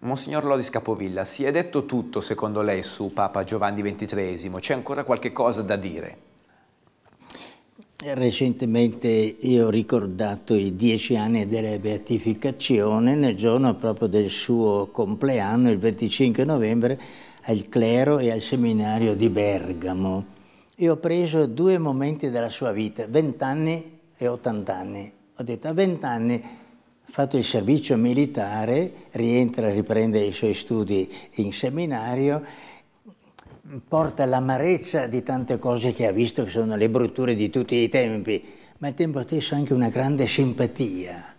Monsignor Lodis Capovilla, si è detto tutto secondo lei su Papa Giovanni XXIII, c'è ancora qualche cosa da dire? Recentemente io ho ricordato i dieci anni della beatificazione, nel giorno proprio del suo compleanno, il 25 novembre, al clero e al seminario di Bergamo. E ho preso due momenti della sua vita, 20 anni e 80 anni. Ho detto a 20 anni fatto il servizio militare, rientra, riprende i suoi studi in seminario, porta l'amarezza di tante cose che ha visto, che sono le brutture di tutti i tempi, ma al tempo stesso anche una grande simpatia,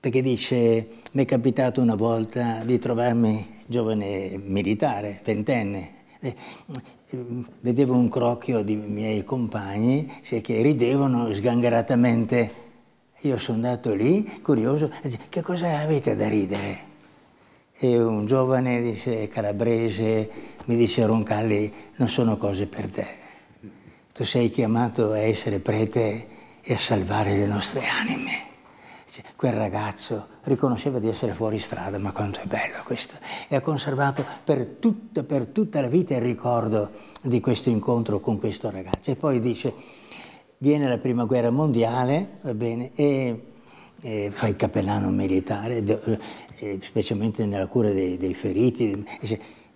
perché dice, mi è capitato una volta di trovarmi giovane militare, ventenne, vedevo un crocchio di miei compagni che ridevano sgangheratamente io sono andato lì, curioso, e dice, che cosa avete da ridere? E un giovane dice, calabrese mi dice Roncalli, non sono cose per te. Tu sei chiamato a essere prete e a salvare le nostre anime. Cioè, quel ragazzo riconosceva di essere fuori strada, ma quanto è bello questo. E ha conservato per tutta, per tutta la vita il ricordo di questo incontro con questo ragazzo. E poi dice, viene la prima guerra mondiale, va bene, e, e fa il capellano militare, eh, eh, specialmente nella cura dei, dei feriti,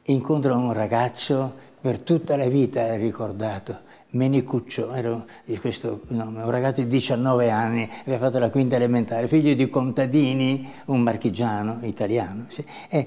incontra un ragazzo per tutta la vita ricordato, Menicuccio, era questo nome, un ragazzo di 19 anni, aveva fatto la quinta elementare, figlio di contadini, un marchigiano italiano. Sì. E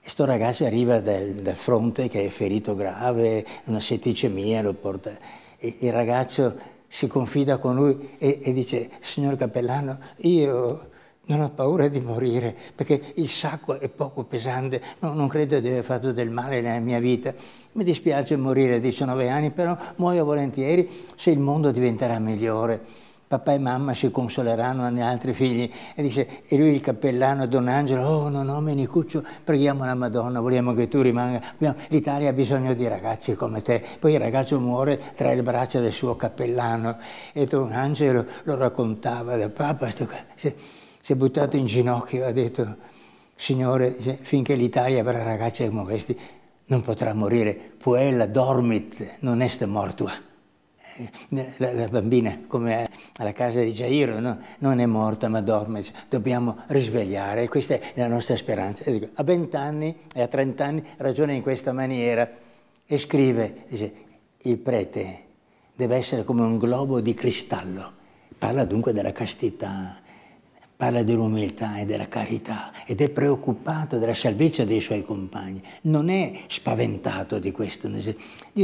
questo ragazzo arriva dal, dal, fronte che è ferito grave, una setticemia lo porta. E, il ragazzo si confida con lui e, e dice, signor cappellano, io non ho paura di morire perché il sacco è poco pesante, no, non credo di aver fatto del male nella mia vita. Mi dispiace morire a 19 anni, però muoio volentieri se il mondo diventerà migliore papà e mamma si consoleranno hanno altri figli. E dice, e lui il cappellano Don Angelo, oh no, no, Menicuccio, preghiamo la Madonna, vogliamo che tu rimanga. L'Italia ha bisogno di ragazzi come te. Poi il ragazzo muore tra le braccia del suo cappellano. E Don Angelo lo raccontava da Papa, si è buttato in ginocchio, ha detto, Signore, finché l'Italia avrà ragazzi come questi, non potrà morire. Puella dormit, non est mortua. Eh, la, la, bambina, come alla casa di Jairo, no? non è morta ma dorme, dobbiamo risvegliare, questa è la nostra speranza. A vent'anni e a trent'anni ragiona in questa maniera e scrive, dice, il prete deve essere come un globo di cristallo, parla dunque della castità, parla dell'umiltà e della carità ed è preoccupato della salvezza dei suoi compagni, non è spaventato di questo, noi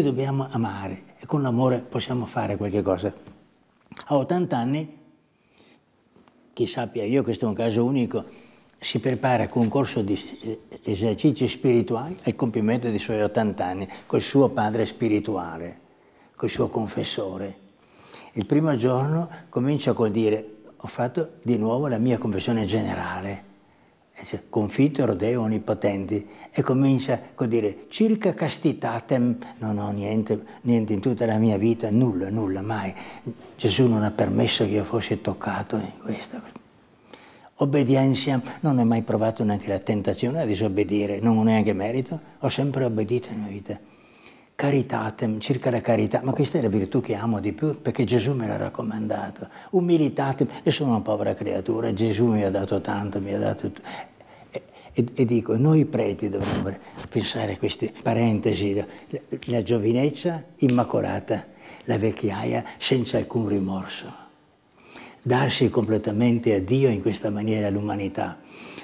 dobbiamo amare e con l'amore possiamo fare qualche cosa a 80 anni, chi sappia io, questo è un caso unico, si prepara con un corso di esercizi spirituali al compimento dei suoi 80 anni, col suo padre spirituale, col suo confessore. Il primo giorno comincia col dire ho fatto di nuovo la mia confessione generale eh confitto rodeo onnipotenti e comincia a dire circa castitatem non ho niente, niente in tutta la mia vita, nulla, nulla, mai. Gesù non ha permesso che io fossi toccato in questo. Obbedienza, non ho mai provato neanche la tentazione a disobbedire, non ho neanche merito, ho sempre obbedito in mia vita caritatem, circa la carità, ma questa è la virtù che amo di più perché Gesù me l'ha raccomandato, umilitatem, io sono una povera creatura, Gesù mi ha dato tanto, mi ha dato... E, e, e dico, noi preti dovremmo pensare a queste parentesi, la, la giovinezza immacolata, la vecchiaia senza alcun rimorso, darsi completamente a Dio in questa maniera l'umanità.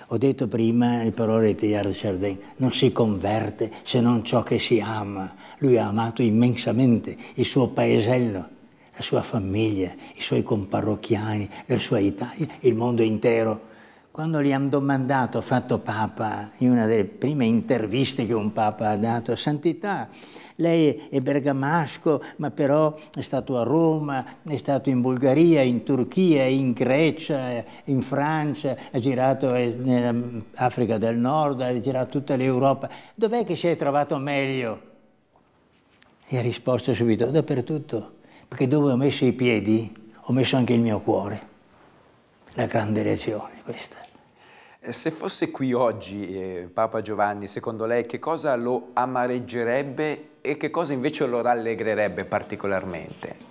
Ho detto prima le parole di Teilhard Chardin, non si converte se non ciò che si ama, lui ha amato immensamente il suo paesello, la sua famiglia, i suoi comparrocchiani, la sua Italia, il mondo intero. Quando gli hanno domandato, fatto Papa, in una delle prime interviste che un Papa ha dato, Santità, lei è bergamasco, ma però è stato a Roma, è stato in Bulgaria, in Turchia, in Grecia, in Francia, ha girato nell'Africa del Nord, ha girato tutta l'Europa. Dov'è che si è trovato meglio? E ha risposto subito, dappertutto, perché dove ho messo i piedi ho messo anche il mio cuore. La grande lezione questa. Eh, se fosse qui oggi eh, Papa Giovanni, secondo lei che cosa lo amareggerebbe e che cosa invece lo rallegrerebbe particolarmente?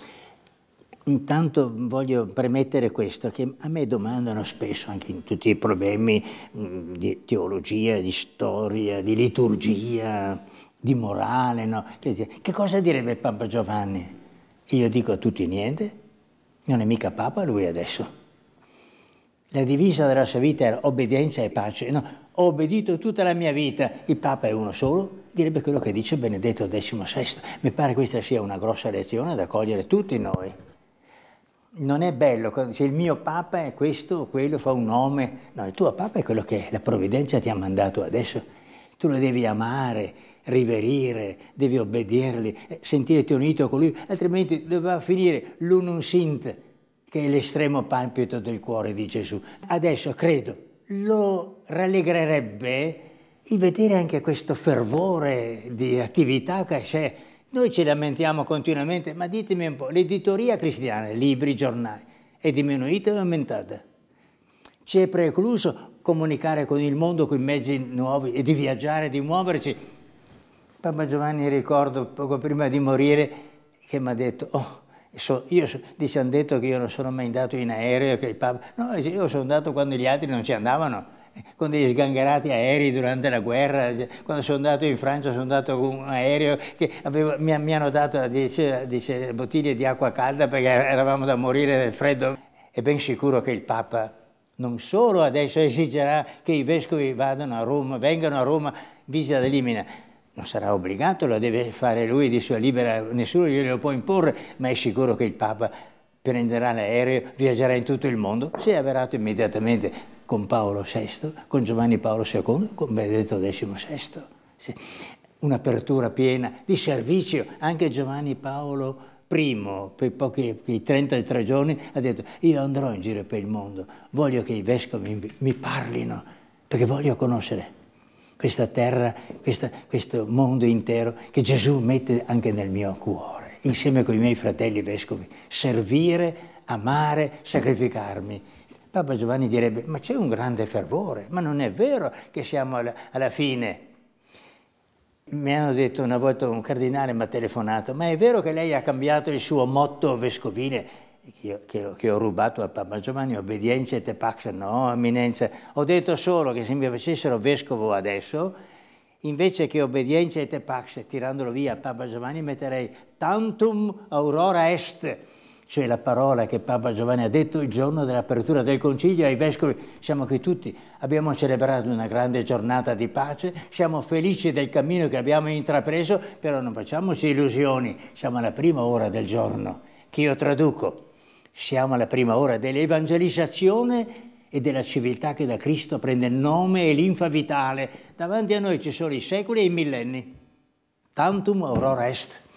Intanto voglio premettere questo, che a me domandano spesso anche in tutti i problemi mh, mm, di teologia, di storia, di liturgia, di morale, no? che, cosa direbbe Papa Giovanni? io dico a tutti niente, non è mica Papa lui adesso. La divisa della sua vita era obbedienza e pace. No, ho obbedito tutta la mia vita, il Papa è uno solo, direbbe quello che dice Benedetto XVI. Mi pare questa sia una grossa lezione da cogliere tutti noi. Non è bello, se il mio Papa è questo o quello, fa un nome. No, il tuo Papa è quello che la provvidenza ti ha mandato adesso. Tu lo devi amare, riverire, devi obbedirli, eh, sentirti unito con lui, altrimenti doveva va a finire l'ununsint, che è l'estremo palpito del cuore di Gesù. Adesso credo, lo rallegrerebbe il vedere anche questo fervore di attività che c'è. Noi ci lamentiamo continuamente, ma ditemi un po', l'editoria cristiana, libri, giornali, è diminuita o è aumentata? Ci è precluso comunicare con il mondo con i mezzi nuovi e di viaggiare, di muoverci Papa Giovanni ricordo poco prima di morire che mi ha detto, oh, so, io so, gli hanno detto che io non sono mai andato in aereo, che il Papa... No, io sono andato quando gli altri non ci andavano eh, con degli sgangherati aerei durante la guerra, quando sono andato in Francia sono andato con un aereo che avevo, mi, mi, hanno dato 10 bottiglie di acqua calda perché eravamo da morire del freddo. È ben sicuro che il Papa non solo adesso esigerà che i vescovi vadano a Roma, vengano a Roma, visita ad Limina, non sarà obbligato, lo deve fare lui di sua libera, nessuno glielo può imporre, ma è sicuro che il Papa prenderà l'aereo, viaggerà in tutto il mondo, si è avverato immediatamente con Paolo VI, con Giovanni Paolo II, con Benedetto XVI. Sì. Un'apertura piena di servizio, anche Giovanni Paolo I, per pochi 33 giorni, ha detto io andrò in giro per il mondo, voglio che i vescovi mi parlino, perché voglio conoscere questa terra, questa, questo mondo intero che Gesù mette anche nel mio cuore, insieme con i miei fratelli vescovi. Servire, amare, sacrificarmi. Papa Giovanni direbbe, ma c'è un grande fervore, ma non è vero che siamo alla, alla fine. Mi hanno detto una volta un cardinale mi ha telefonato, ma è vero che lei ha cambiato il suo motto vescovile? che, che, che ho rubato a Papa Giovanni, obbedienza e te pax, no, eminenza. Ho detto solo che se mi facessero vescovo adesso, invece che obbedienza e te pax, tirandolo via a Papa Giovanni, metterei tantum aurora est, cioè la parola che Papa Giovanni ha detto il giorno dell'apertura del Concilio ai Vescovi. Siamo qui tutti, abbiamo celebrato una grande giornata di pace, siamo felici del cammino che abbiamo intrapreso, però non facciamoci illusioni, siamo alla prima ora del giorno, che io traduco. Siamo alla prima ora dell'evangelizzazione e della civiltà che da Cristo prende nome e l'infa vitale. Davanti a noi ci sono i secoli e i millenni. Tantum aurora est.